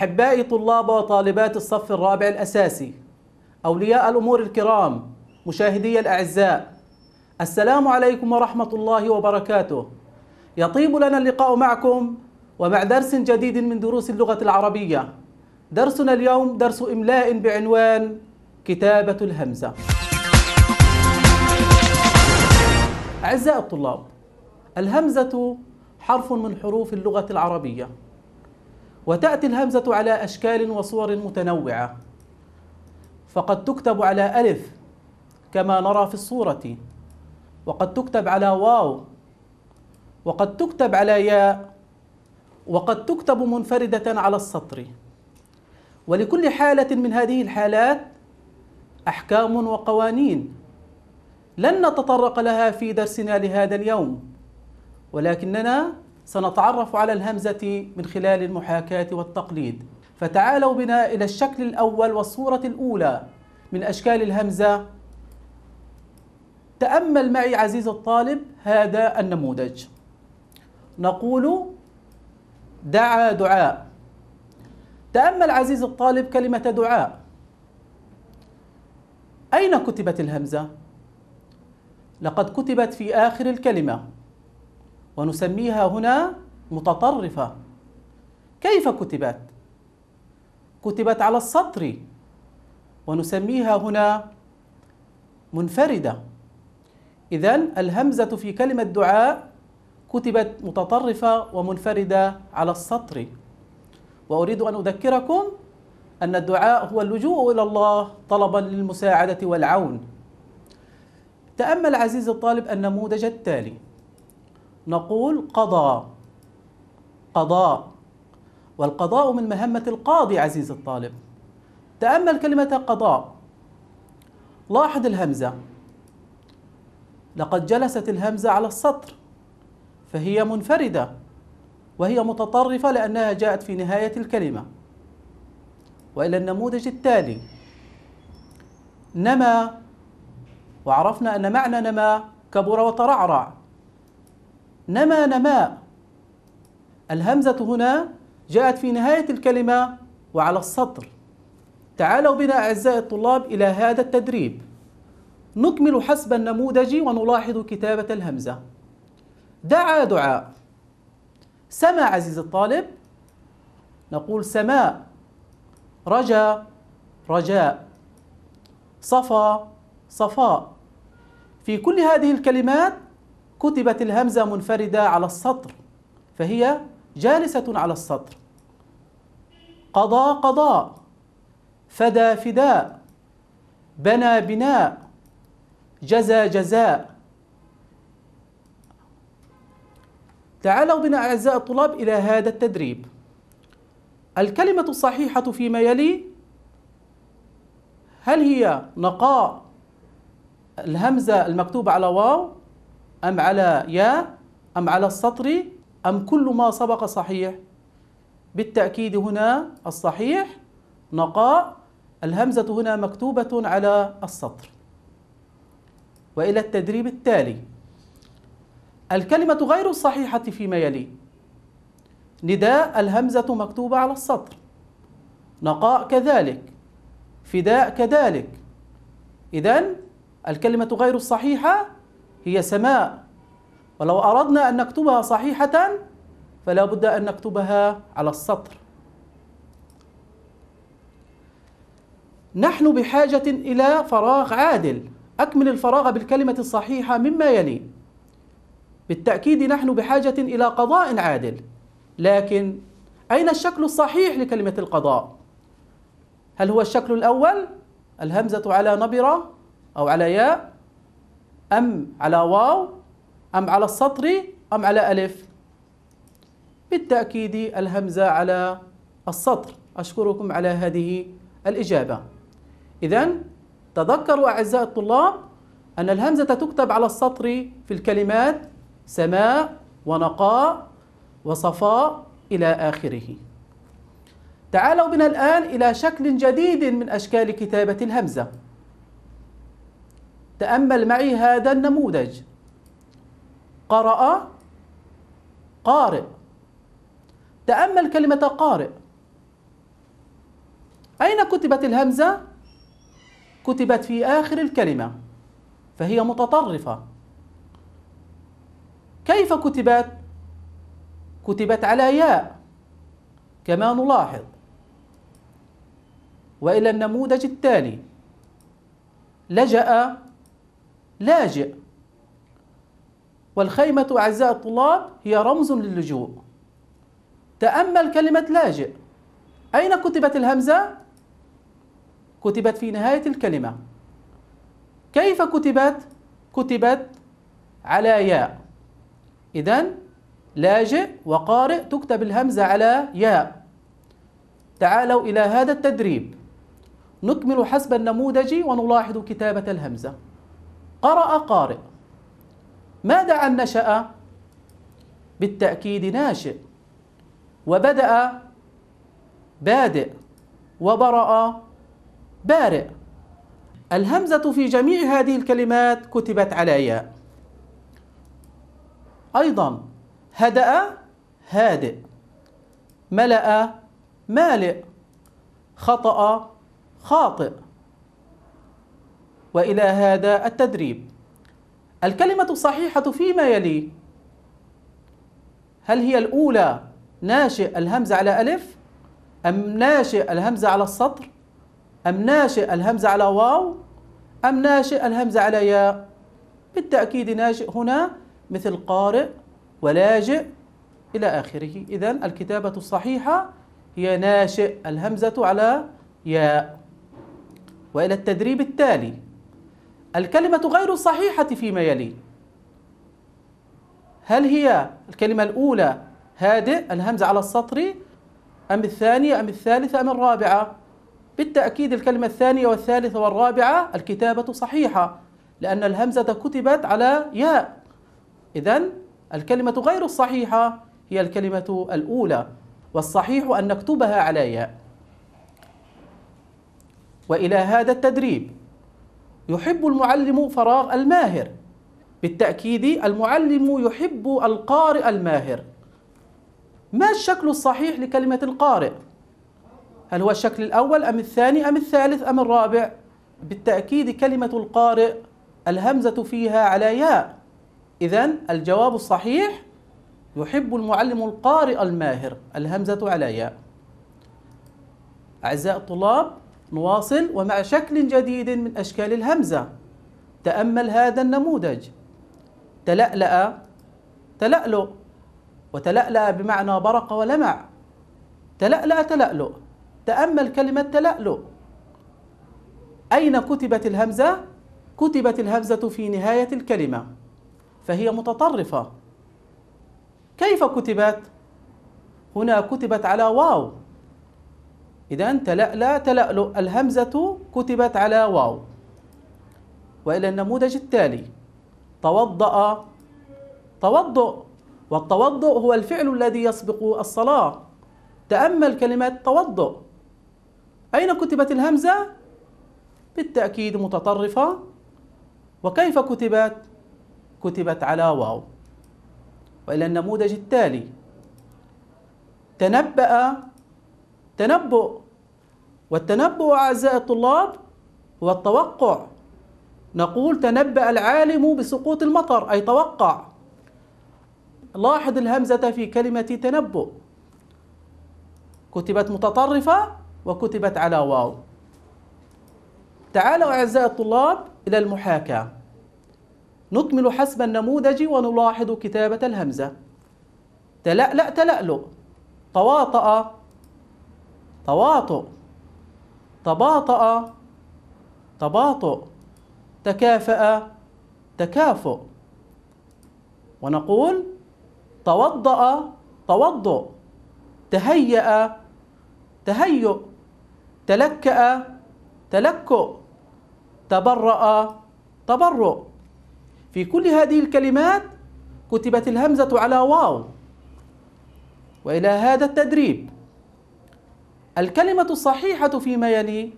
أحبائي طلاب وطالبات الصف الرابع الأساسي أولياء الأمور الكرام مشاهدي الأعزاء السلام عليكم ورحمة الله وبركاته يطيب لنا اللقاء معكم ومع درس جديد من دروس اللغة العربية درسنا اليوم درس إملاء بعنوان كتابة الهمزة أعزائي الطلاب الهمزة حرف من حروف اللغة العربية وتأتي الهمزة على أشكال وصور متنوعة فقد تكتب على ألف كما نرى في الصورة وقد تكتب على واو وقد تكتب على ياء وقد تكتب منفردة على السطر ولكل حالة من هذه الحالات أحكام وقوانين لن نتطرق لها في درسنا لهذا اليوم ولكننا سنتعرف على الهمزة من خلال المحاكاة والتقليد فتعالوا بنا إلى الشكل الأول والصورة الأولى من أشكال الهمزة تأمل معي عزيز الطالب هذا النموذج نقول دعا دعاء تأمل عزيز الطالب كلمة دعاء أين كتبت الهمزة؟ لقد كتبت في آخر الكلمة ونسميها هنا متطرفة كيف كتبت؟ كتبت على السطر ونسميها هنا منفردة إذا الهمزة في كلمة دعاء كتبت متطرفة ومنفردة على السطر وأريد أن أذكركم أن الدعاء هو اللجوء إلى الله طلبا للمساعدة والعون تأمل عزيزي الطالب النموذج التالي نقول قضى قضاء والقضاء من مهمة القاضي عزيز الطالب تأمل كلمة قضاء لاحظ الهمزة لقد جلست الهمزة على السطر فهي منفردة وهي متطرفة لأنها جاءت في نهاية الكلمة وإلى النموذج التالي نما وعرفنا أن معنى نما كبر وترعرع نما نماء الهمزة هنا جاءت في نهاية الكلمة وعلى السطر تعالوا بنا أعزائي الطلاب إلى هذا التدريب نكمل حسب النموذج ونلاحظ كتابة الهمزة دعا دعاء سما عزيز الطالب نقول سماء رجا رجاء صفا صفاء في كل هذه الكلمات كتبت الهمزة منفردة على السطر فهي جالسة على السطر قضى قضاء فدا فداء بنى بناء جزى جزاء تعالوا بنا أعزائي الطلاب إلى هذا التدريب الكلمة الصحيحة فيما يلي هل هي نقاء الهمزة المكتوبة على واو أم على يا أم على السطر أم كل ما سبق صحيح بالتأكيد هنا الصحيح نقاء الهمزة هنا مكتوبة على السطر وإلى التدريب التالي الكلمة غير الصحيحة فيما يلي نداء الهمزة مكتوبة على السطر نقاء كذلك فداء كذلك إذن الكلمة غير الصحيحة هي سماء ولو أردنا أن نكتبها صحيحة فلا بد أن نكتبها على السطر نحن بحاجة إلى فراغ عادل أكمل الفراغ بالكلمة الصحيحة مما يلي بالتأكيد نحن بحاجة إلى قضاء عادل لكن أين الشكل الصحيح لكلمة القضاء؟ هل هو الشكل الأول الهمزة على نبرة أو على ياء أم على واو أم على السطر أم على ألف بالتأكيد الهمزة على السطر أشكركم على هذه الإجابة إذا تذكروا أعزائي الطلاب أن الهمزة تكتب على السطر في الكلمات سماء ونقاء وصفاء إلى آخره تعالوا بنا الآن إلى شكل جديد من أشكال كتابة الهمزة تأمل معي هذا النموذج قرأ قارئ تأمل كلمة قارئ أين كتبت الهمزة؟ كتبت في آخر الكلمة فهي متطرفة كيف كتبت؟ كتبت على ياء كما نلاحظ وإلى النموذج التالي لجأ لاجئ والخيمة أعزائي الطلاب هي رمز للجوء تأمل كلمة لاجئ أين كتبت الهمزة؟ كتبت في نهاية الكلمة كيف كتبت؟ كتبت على ياء إذا لاجئ وقارئ تكتب الهمزة على ياء تعالوا إلى هذا التدريب نكمل حسب النموذج ونلاحظ كتابة الهمزة قرأ قارئ ماذا عن نشأ بالتأكيد ناشئ وبدأ بادئ وبرأ بارئ الهمزة في جميع هذه الكلمات كتبت على ياء أيضا هدأ هادئ ملأ مالئ خطأ خاطئ والى هذا التدريب الكلمه الصحيحه فيما يلي هل هي الاولى ناشئ الهمزه على الف ام ناشئ الهمزه على السطر ام ناشئ الهمزه على واو ام ناشئ الهمزه على ياء بالتاكيد ناشئ هنا مثل قارئ ولاجئ الى اخره اذا الكتابه الصحيحه هي ناشئ الهمزه على ياء والى التدريب التالي الكلمة غير الصحيحة فيما يلي هل هي الكلمة الأولى هادئ الهمزة على السطر أم الثانية أم الثالثة أم الرابعة بالتأكيد الكلمة الثانية والثالثة والرابعة الكتابة صحيحة لأن الهمزة كتبت على ياء إذا الكلمة غير الصحيحة هي الكلمة الأولى والصحيح أن نكتبها على ياء وإلى هذا التدريب يحب المعلم فراغ الماهر بالتأكيد المعلم يحب القارئ الماهر ما الشكل الصحيح لكلمة القارئ؟ هل هو الشكل الأول أم الثاني أم الثالث أم الرابع؟ بالتأكيد كلمة القارئ الهمزة فيها على ياء إذا الجواب الصحيح يحب المعلم القارئ الماهر الهمزة على ياء أعزائي الطلاب نواصل ومع شكل جديد من أشكال الهمزة تأمل هذا النموذج تلألأ تلألؤ وتلألأ بمعنى برق ولمع تلألأ تلألؤ تأمل كلمة تلألؤ أين كتبت الهمزة؟ كتبت الهمزة في نهاية الكلمة فهي متطرفة كيف كتبت؟ هنا كتبت على واو إذا تلألأ تلألؤ الهمزة كتبت على واو وإلى النموذج التالي توضأ توضؤ والتوضؤ هو الفعل الذي يسبق الصلاة تأمل كلمة توضؤ أين كتبت الهمزة؟ بالتأكيد متطرفة وكيف كتبت؟ كتبت على واو وإلى النموذج التالي تنبأ تنبؤ والتنبؤ أعزائي الطلاب هو التوقع نقول تنبأ العالم بسقوط المطر أي توقع لاحظ الهمزة في كلمة تنبؤ كتبت متطرفة وكتبت على واو تعالوا أعزائي الطلاب إلى المحاكاة نكمل حسب النموذج ونلاحظ كتابة الهمزة تلألأ تلألؤ تواطأ تواطؤ تباطأ تباطؤ تكافأ تكافؤ ونقول توضأ توضؤ تهيأ تهيؤ تلكأ تلكؤ تبرأ تبرؤ في كل هذه الكلمات كتبت الهمزة على واو وإلى هذا التدريب الكلمة الصحيحة فيما يلي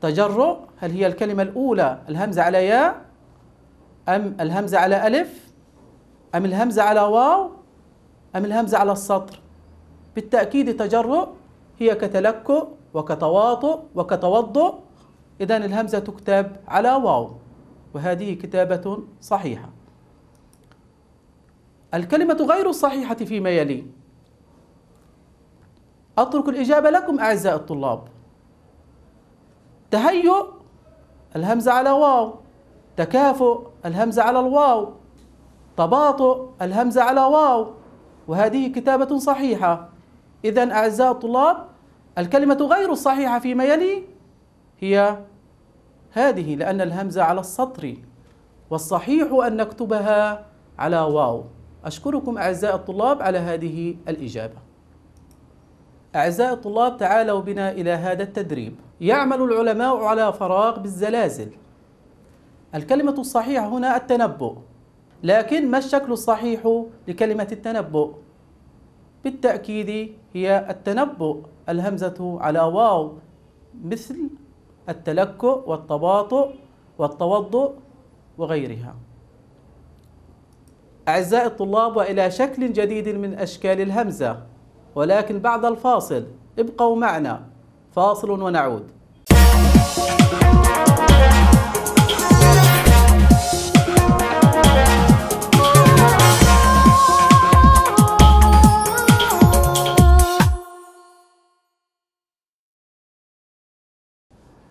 تجرؤ هل هي الكلمة الأولى الهمزة على ياء أم الهمزة على ألف أم الهمزة على واو أم الهمزة على السطر بالتأكيد تجرؤ هي كتلكؤ وكتواطؤ وكتوضؤ إذا الهمزة تكتب على واو وهذه كتابة صحيحة الكلمة غير الصحيحة فيما يلي أترك الإجابة لكم أعزائي الطلاب تهيؤ الهمزة على واو تكافؤ الهمزة على الواو تباطؤ الهمزة على واو وهذه كتابة صحيحة إذا أعزائي الطلاب الكلمة غير الصحيحة فيما يلي هي هذه لأن الهمزة على السطر والصحيح أن نكتبها على واو أشكركم أعزائي الطلاب على هذه الإجابة أعزائي الطلاب تعالوا بنا إلى هذا التدريب يعمل العلماء على فراغ بالزلازل الكلمة الصحيحة هنا التنبؤ لكن ما الشكل الصحيح لكلمة التنبؤ؟ بالتأكيد هي التنبؤ الهمزة على واو مثل التلكؤ والتباطؤ والتوضؤ وغيرها أعزائي الطلاب وإلى شكل جديد من أشكال الهمزة ولكن بعد الفاصل ابقوا معنا فاصل ونعود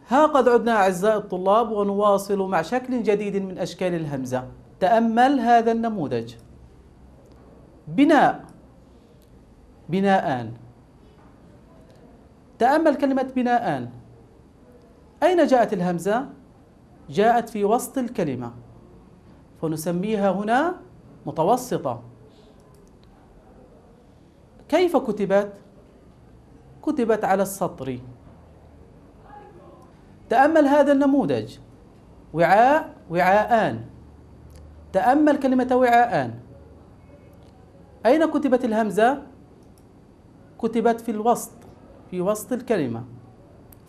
ها قد عدنا أعزائي الطلاب ونواصل مع شكل جديد من أشكال الهمزة تأمل هذا النموذج بناء بناءان تأمل كلمة بناءان أين جاءت الهمزة؟ جاءت في وسط الكلمة فنسميها هنا متوسطة كيف كتبت؟ كتبت على السطر تأمل هذا النموذج وعاء وعاءان تأمل كلمة وعاءان أين كتبت الهمزة؟ كتبت في الوسط في وسط الكلمة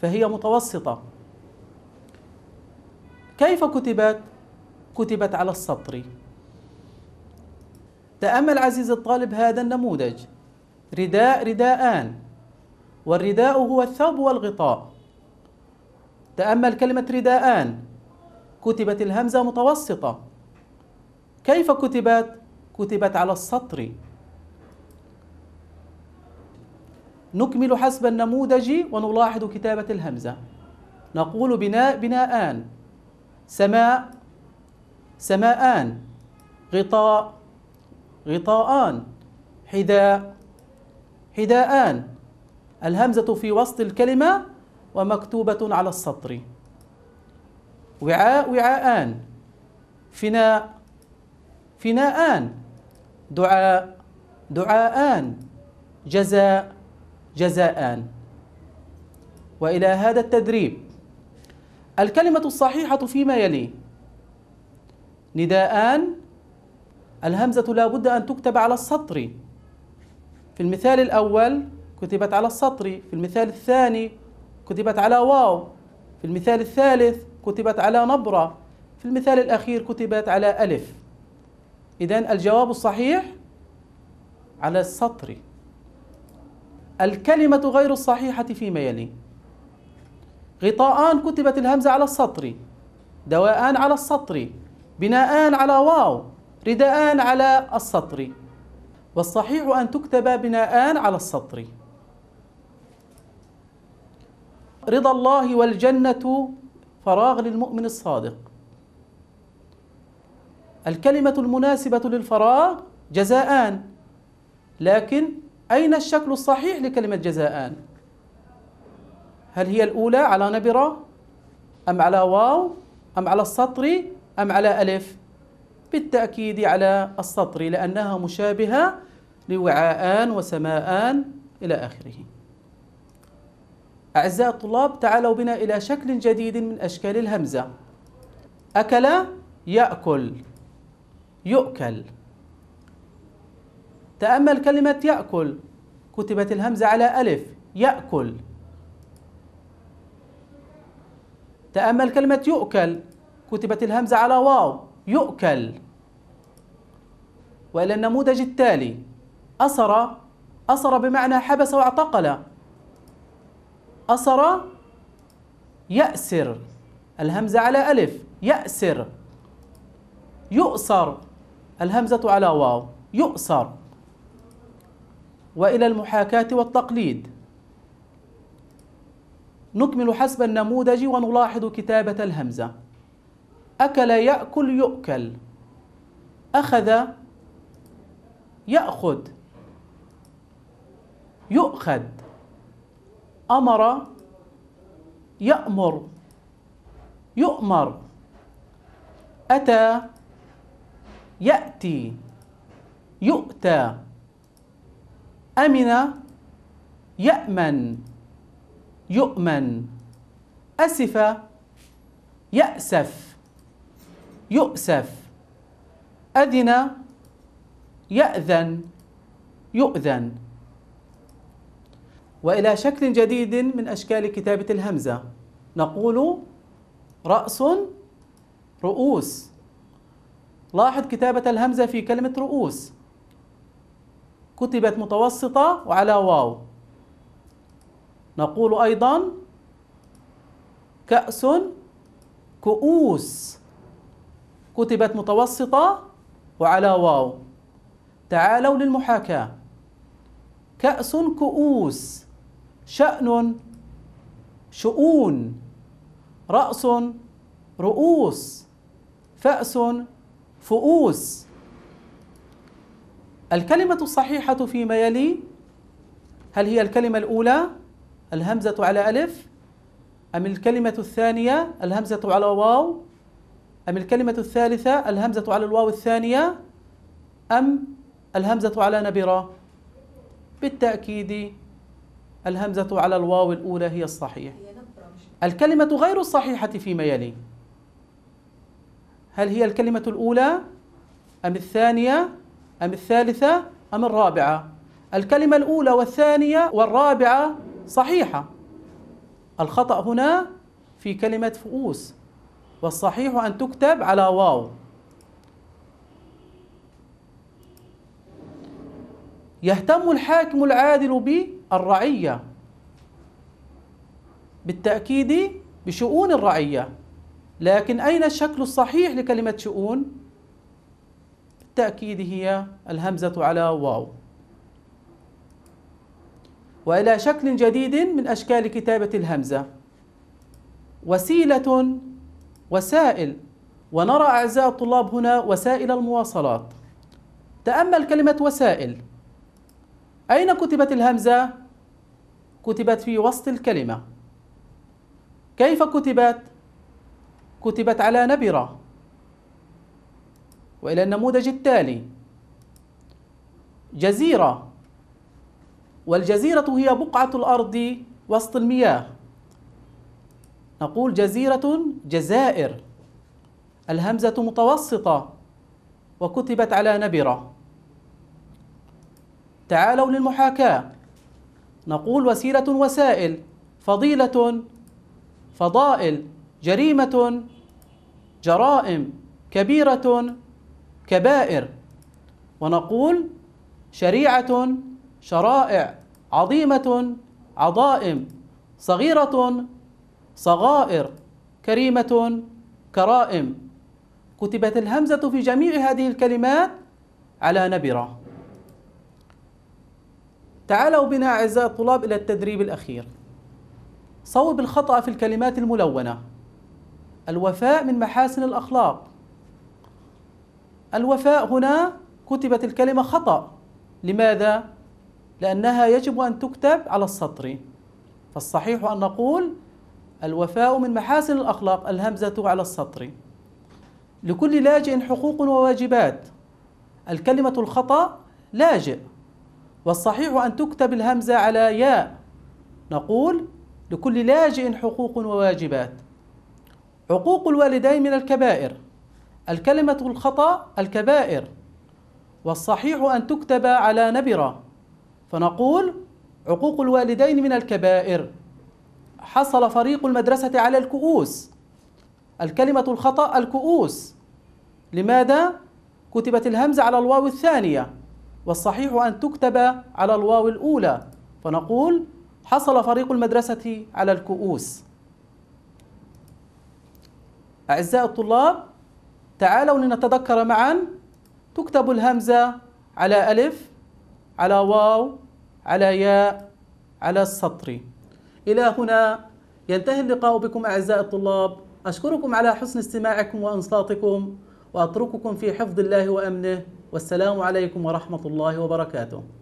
فهي متوسطة كيف كتبت؟ كتبت على السطر تأمل عزيز الطالب هذا النموذج رداء رداءان والرداء هو الثوب والغطاء تأمل كلمة رداءان كتبت الهمزة متوسطة كيف كتبت؟ كتبت على السطر نكمل حسب النموذج ونلاحظ كتابة الهمزة نقول بناء بناءان سماء سماءان غطاء غطاءان حذاء حذاءان الهمزة في وسط الكلمة ومكتوبة على السطر وعاء وعاءان فناء فناءان دعاء دعاءان جزاء جزاءان والى هذا التدريب الكلمه الصحيحه فيما يلي نداءان الهمزه لا بد ان تكتب على السطر في المثال الاول كتبت على السطر في المثال الثاني كتبت على واو في المثال الثالث كتبت على نبره في المثال الاخير كتبت على الف اذا الجواب الصحيح على السطر الكلمة غير الصحيحة فيما يلي غطاءان كتبت الهمزة على السطر دواءان على السطر بناءان على واو رداءان على السطر والصحيح أن تكتب بناءان على السطر رضا الله والجنة فراغ للمؤمن الصادق الكلمة المناسبة للفراغ جزاءان لكن أين الشكل الصحيح لكلمة جزاءان هل هي الأولى على نبرة أم على واو أم على السطر أم على ألف بالتأكيد على السطر لأنها مشابهة لوعاءان وسماءان إلى آخره أعزائي الطلاب تعالوا بنا إلى شكل جديد من أشكال الهمزة أكل يأكل يؤكل تأمل كلمة يأكل كتبت الهمزة على ألف يأكل تأمل كلمة يؤكل كتبت الهمزة على واو يؤكل وإلى النموذج التالي أسر أسر بمعنى حبس واعتقل أسر يأسر الهمزة على ألف يأسر يؤسر الهمزة على واو يؤسر والى المحاكاه والتقليد نكمل حسب النموذج ونلاحظ كتابه الهمزه اكل ياكل يؤكل اخذ ياخذ يؤخذ امر يامر يؤمر اتى ياتي يؤتى أمن يأمن يؤمن أسف يأسف يؤسف أذن يأذن يؤذن وإلى شكل جديد من أشكال كتابة الهمزة نقول رأس رؤوس لاحظ كتابة الهمزة في كلمة رؤوس كتبت متوسطة وعلى واو نقول أيضا كأس كؤوس كتبت متوسطة وعلى واو تعالوا للمحاكاة كأس كؤوس شأن شؤون رأس رؤوس فأس فؤوس الكلمة الصحيحة فيما يلي هل هي الكلمة الأولى الهمزة على ألف أم الكلمة الثانية الهمزة على واو أم الكلمة الثالثة الهمزة على الواو الثانية أم الهمزة على نبرة بالتأكيد الهمزة على الواو الأولى هي الصحيح الكلمة غير الصحيحة فيما يلي هل هي الكلمة الأولى أم الثانية أم الثالثة أم الرابعة الكلمة الأولى والثانية والرابعة صحيحة الخطأ هنا في كلمة فؤوس والصحيح أن تكتب على واو يهتم الحاكم العادل بالرعية بالتأكيد بشؤون الرعية لكن أين الشكل الصحيح لكلمة شؤون؟ التأكيد هي الهمزة على واو وإلى شكل جديد من أشكال كتابة الهمزة وسيلة وسائل ونرى أعزائي الطلاب هنا وسائل المواصلات تأمل كلمة وسائل أين كتبت الهمزة؟ كتبت في وسط الكلمة كيف كتبت؟ كتبت على نبرة وإلى النموذج التالي جزيرة والجزيرة هي بقعة الأرض وسط المياه نقول جزيرة جزائر الهمزة متوسطة وكتبت على نبرة تعالوا للمحاكاة نقول وسيلة وسائل فضيلة فضائل جريمة جرائم كبيرة كبائر ونقول شريعة شرائع عظيمة عظائم صغيرة صغائر كريمة كرائم كتبت الهمزة في جميع هذه الكلمات على نبرة تعالوا بنا أعزائي الطلاب إلى التدريب الأخير صوب الخطأ في الكلمات الملونة الوفاء من محاسن الأخلاق الوفاء هنا كتبت الكلمة خطأ لماذا؟ لأنها يجب أن تكتب على السطر فالصحيح أن نقول الوفاء من محاسن الأخلاق الهمزة على السطر لكل لاجئ حقوق وواجبات الكلمة الخطأ لاجئ والصحيح أن تكتب الهمزة على ياء نقول لكل لاجئ حقوق وواجبات عقوق الوالدين من الكبائر الكلمة الخطأ الكبائر والصحيح أن تكتب على نبرة فنقول عقوق الوالدين من الكبائر حصل فريق المدرسة على الكؤوس الكلمة الخطأ الكؤوس لماذا؟ كتبت الهمزة على الواو الثانية والصحيح أن تكتب على الواو الأولى فنقول حصل فريق المدرسة على الكؤوس أعزائي الطلاب تعالوا لنتذكر معا تكتب الهمزة على ألف على واو على ياء على السطر إلى هنا ينتهي اللقاء بكم أعزائي الطلاب أشكركم على حسن استماعكم وأنصاتكم وأترككم في حفظ الله وأمنه والسلام عليكم ورحمة الله وبركاته